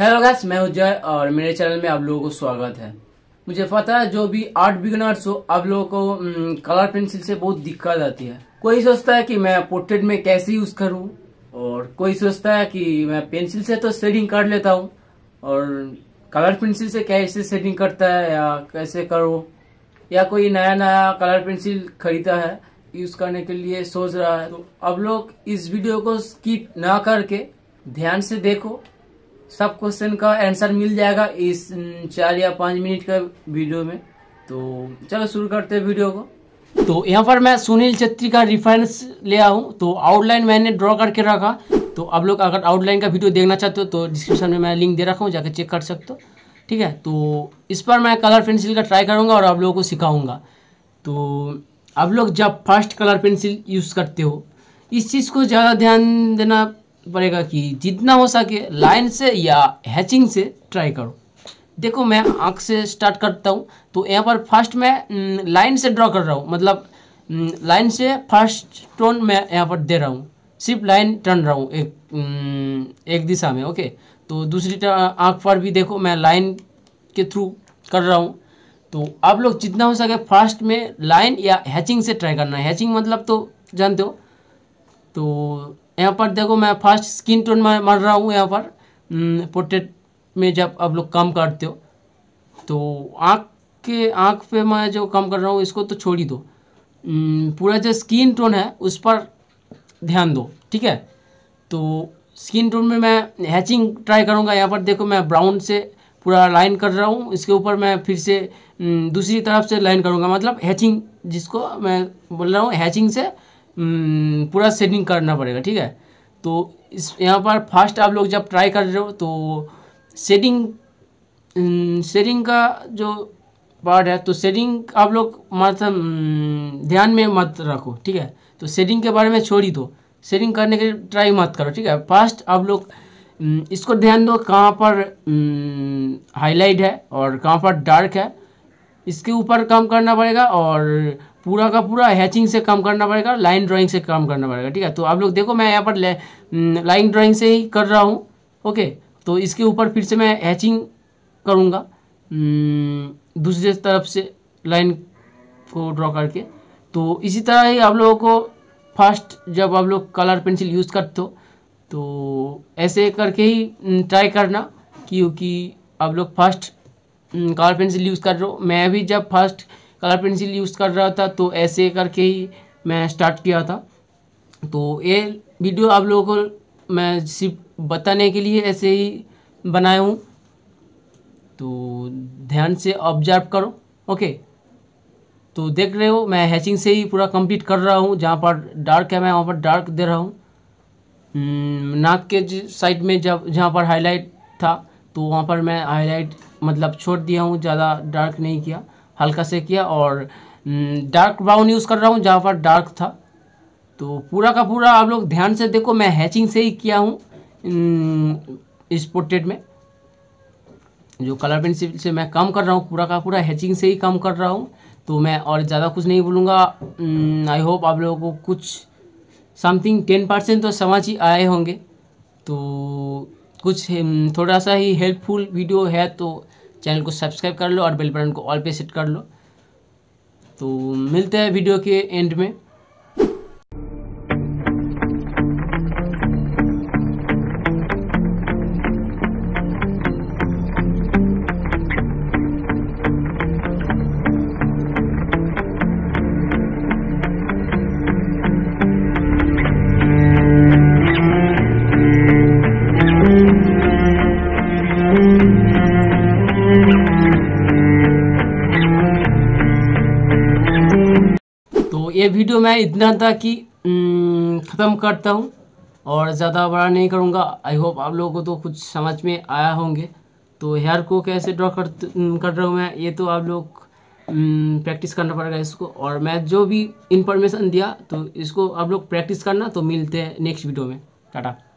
hello guys मैं उज्जय और मेरे चैनल में आप लोगों को स्वागत है मुझे पता है जो भी आर्ट बिगनर्स हो आप लोगों को कलर हम्म, पेंसिल से बहुत दिक्कत आती है कोई सोचता है कि मैं पोर्ट्रेट में कैसे यूज करूं और कोई सोचता है कि मैं पेंसिल से तो शेडिंग कर लेता हूं और कलर पेंसिल से कैसे शेडिंग करता है या कैसे करो या कोई नया नया कलर पेंसिल खरीदा है यूज करने के लिए सोच रहा है तो अब लोग इस वीडियो को स्कीप ना करके ध्यान से देखो सब क्वेश्चन का आंसर मिल जाएगा इस चार या पाँच मिनट का वीडियो में तो चलो शुरू करते हैं वीडियो को तो यहाँ पर मैं सुनील छत्री का रिफरेंस ले आऊँ तो आउटलाइन मैंने ड्रॉ करके रखा तो आप लोग अगर आउटलाइन का वीडियो देखना चाहते हो तो डिस्क्रिप्शन में मैं लिंक दे रखा हूँ जाकर चेक कर सकते हो ठीक है तो इस पर मैं कलर पेंसिल का ट्राई करूँगा और आप लोगों को सिखाऊँगा तो आप लोग जब फर्स्ट कलर पेंसिल यूज़ करते हो इस चीज़ को ज़्यादा ध्यान देना पड़ेगा कि जितना हो सके लाइन से या हैचिंग से ट्राई करो देखो मैं आँख से स्टार्ट करता हूँ तो यहाँ पर फर्स्ट मैं लाइन से ड्रॉ कर रहा हूँ मतलब लाइन से फर्स्ट टोन मैं यहाँ पर दे रहा हूँ सिर्फ लाइन टर्न रहा हूँ एक एक दिशा में ओके तो दूसरी आँख पर भी देखो मैं लाइन के थ्रू कर रहा हूँ तो आप लोग जितना हो सके फर्स्ट में लाइन या हैचिंग से ट्राई करना हैचिंग मतलब तो जानते हो तो यहाँ पर देखो मैं फर्स्ट स्किन टोन में मर रहा हूँ यहाँ पर पोर्ट्रेट हम्म, में जब आप लोग काम करते हो तो आँख के आँख पे मैं जो काम कर रहा हूँ इसको तो छोड़ ही दो हम्म, पूरा जो स्किन टोन है उस पर ध्यान दो ठीक है तो स्किन टोन में मैं हैचिंग ट्राई करूँगा यहाँ पर देखो मैं ब्राउन से पूरा लाइन कर रहा हूँ इसके ऊपर मैं फिर से हम्म, दूसरी तरफ से लाइन करूँगा मतलब हैचिंग जिसको मैं बोल रहा हूँ हैचिंग से पूरा सेटिंग करना पड़ेगा ठीक है तो इस यहाँ पर फर्स्ट आप लोग जब ट्राई कर रहे हो तो सेटिंग सेटिंग का जो पार्ट है तो सेटिंग आप लोग मतलब ध्यान में मत रखो ठीक है तो सेटिंग के बारे में छोड़ ही दो सेटिंग करने के ट्राई मत करो ठीक है फर्स्ट आप लोग इसको ध्यान दो कहाँ पर हाईलाइट है और कहाँ पर डार्क है इसके ऊपर काम करना पड़ेगा और पूरा का पूरा हैचिंग से काम करना पड़ेगा लाइन ड्राइंग से काम करना पड़ेगा ठीक है तो आप लोग देखो मैं यहाँ पर लाइन ड्राइंग mm, से ही कर रहा हूँ ओके तो इसके ऊपर फिर से मैं हैचिंग करूँगा mm, दूसरे तरफ से लाइन को ड्रॉ करके तो इसी तरह ही आप लोगों को फर्स्ट जब आप लोग कलर पेंसिल यूज़ करते हो तो ऐसे करके ही ट्राई mm, करना क्योंकि आप लोग फर्स्ट कलर पेंसिल यूज़ कर रहे हो मैं भी जब फर्स्ट कलर पेंसिल यूज़ कर रहा था तो ऐसे करके ही मैं स्टार्ट किया था तो ये वीडियो आप लोगों को मैं सिर्फ बताने के लिए ऐसे ही बनाया हूँ तो ध्यान से ऑब्जर्व करो ओके तो देख रहे हो मैं हैचिंग से ही पूरा कंप्लीट कर रहा हूँ जहाँ पर डार्क है मैं वहाँ पर डार्क दे रहा हूँ हम्म, नाक के साइड में जब जहाँ पर हाईलाइट था तो वहाँ पर मैं हाईलाइट मतलब छोड़ दिया हूँ ज़्यादा डार्क नहीं किया हल्का से किया और डार्क ब्राउन यूज़ कर रहा हूँ जहाँ पर डार्क था तो पूरा का पूरा आप लोग ध्यान से देखो मैं हैचिंग से ही किया हूँ हम्म, इस पोर्ट्रेट में जो कलर पेंसिल से मैं काम कर रहा हूँ पूरा का पूरा हैचिंग से ही काम कर रहा हूँ तो मैं और ज़्यादा कुछ नहीं बोलूँगा आई हम्म, होप आप लोगों को कुछ समथिंग टेन परसेंट तो समझ ही आए होंगे तो कुछ हम्म, थोड़ा सा ही हेल्पफुल वीडियो है तो चैनल को सब्सक्राइब कर लो और बेल बटन को ऑल पे सेट कर लो तो मिलते हैं वीडियो के एंड में ये वीडियो मैं इतना था कि ख़त्म करता हूँ और ज़्यादा बड़ा नहीं करूँगा आई होप आप लोगों को तो कुछ समझ में आया होंगे तो हेयर को कैसे ड्रॉ कर कर रहा हूँ मैं ये तो आप लोग प्रैक्टिस करना पड़ेगा इसको और मैं जो भी इंफॉर्मेशन दिया तो इसको आप लोग प्रैक्टिस करना तो मिलते हैं नेक्स्ट वीडियो में टाटा